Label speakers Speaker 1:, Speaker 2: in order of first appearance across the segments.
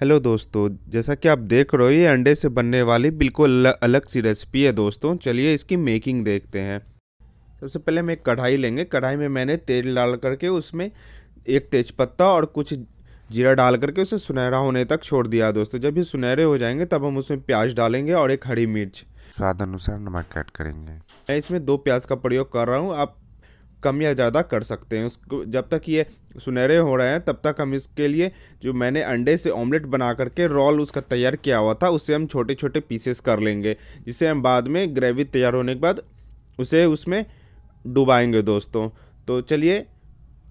Speaker 1: hello दोस्तों जैसा कि आप देख रहे हो ये अंडे से बनने वाली बिल्कुल अलग सी रेसिपी है दोस्तों चलिए इसकी मेकिंग देखते हैं सबसे पहले हम एक कढ़ाई लेंगे कढ़ाई में मैंने तेल डाल करके उसमें एक तेज़पत्ता और कुछ जीरा डाल करके उसे सुनहरा होने तक छोड़ दिया दोस्तों जब ये सुनहरे हो जाएंगे तब हम उसमें प्याज डालेंगे और एक हरी मिर्च स्वाद अनुसार नमक ऐड करेंगे मैं इसमें दो प्याज का प्रयोग कर रहा हूँ आप कम या ज़्यादा कर सकते हैं उसको जब तक ये सुनहरे हो रहे हैं तब तक हम इसके लिए जो मैंने अंडे से ऑमलेट बना करके रोल उसका तैयार किया हुआ था उसे हम छोटे छोटे पीसेस कर लेंगे जिसे हम बाद में ग्रेवी तैयार होने के बाद उसे उसमें डुबाएंगे दोस्तों तो चलिए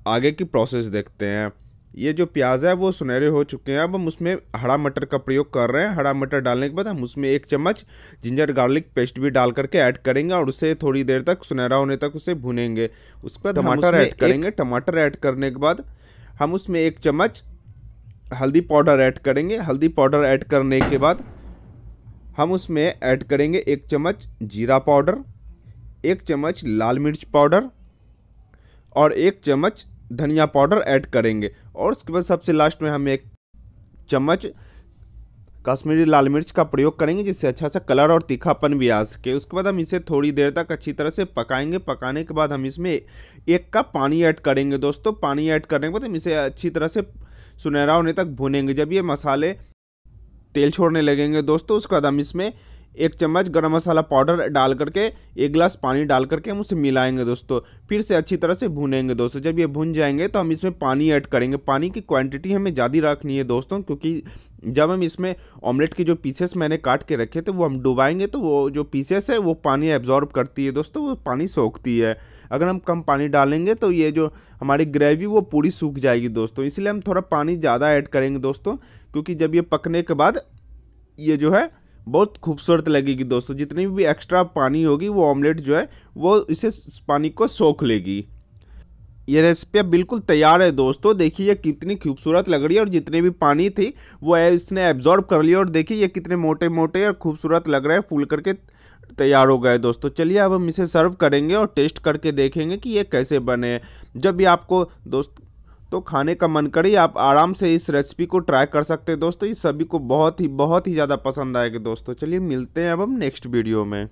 Speaker 1: आगे की प्रोसेस देखते हैं ये जो प्याज है वो सुनहरे हो चुके हैं अब हम उसमें हरा मटर का प्रयोग कर रहे हैं हरा मटर डालने के बाद हम उसमें एक चम्मच जिंजर गार्लिक पेस्ट भी डाल करके ऐड करेंगे और उसे थोड़ी देर तक सुनहरा होने तक उसे भुनेंगे उसके बाद टमाटर ऐड करेंगे टमाटर ऐड करने के बाद हम उसमें एक चम्मच हल्दी पाउडर ऐड करेंगे हल्दी पाउडर ऐड करने के बाद हम उसमें ऐड करेंगे एक चम्मच जीरा पाउडर एक चम्मच लाल मिर्च पाउडर और एक चम्मच धनिया पाउडर ऐड करेंगे और उसके बाद सबसे लास्ट में हम एक चम्मच कश्मीरी लाल मिर्च का प्रयोग करेंगे जिससे अच्छा सा कलर और तीखापन भी आ सके उसके बाद हम इसे थोड़ी देर तक अच्छी तरह से पकाएंगे पकाने के बाद हम इसमें एक कप पानी ऐड करेंगे दोस्तों पानी ऐड करने के बाद हम इसे अच्छी तरह से सुनहरा होने तक भुनेंगे जब ये मसाले तेल छोड़ने लगेंगे दोस्तों उसके बाद हम इसमें एक चम्मच गरम मसाला पाउडर डाल करके एक गिलास पानी डाल करके हम उसे मिलाएंगे दोस्तों फिर से अच्छी तरह से भुनेंगे दोस्तों जब ये भुन जाएंगे तो हम इसमें पानी ऐड करेंगे पानी की क्वांटिटी हमें ज़्यादा रखनी है दोस्तों क्योंकि जब हम इसमें ऑमलेट के जो पीसेस मैंने काट के रखे थे वो हम डुबाएंगे तो वो जो पीसेस है वो पानी एब्जॉर्ब करती है दोस्तों वो पानी सोखती है अगर हम कम पानी डालेंगे तो ये जो हमारी ग्रेवी वो पूरी सूख जाएगी दोस्तों इसलिए हम थोड़ा पानी ज़्यादा ऐड करेंगे दोस्तों क्योंकि जब ये पकने के बाद ये जो है बहुत खूबसूरत लगेगी दोस्तों जितनी भी एक्स्ट्रा पानी होगी वो ऑमलेट जो है वो इसे पानी को सोख लेगी ये रेसिपी अब बिल्कुल तैयार है दोस्तों देखिए ये कितनी खूबसूरत लग रही है और जितने भी पानी थी वो इसने एब्जॉर्ब कर लिया और देखिए ये कितने मोटे मोटे और खूबसूरत लग रहा है फूल करके तैयार हो गए दोस्तों चलिए अब हम इसे सर्व करेंगे और टेस्ट करके देखेंगे कि ये कैसे बने जब भी आपको दोस्त तो खाने का मन करे आप आराम से इस रेसिपी को ट्राई कर सकते हैं दोस्तों ये सभी को बहुत ही बहुत ही ज़्यादा पसंद आएगा दोस्तों चलिए मिलते हैं अब हम नेक्स्ट वीडियो में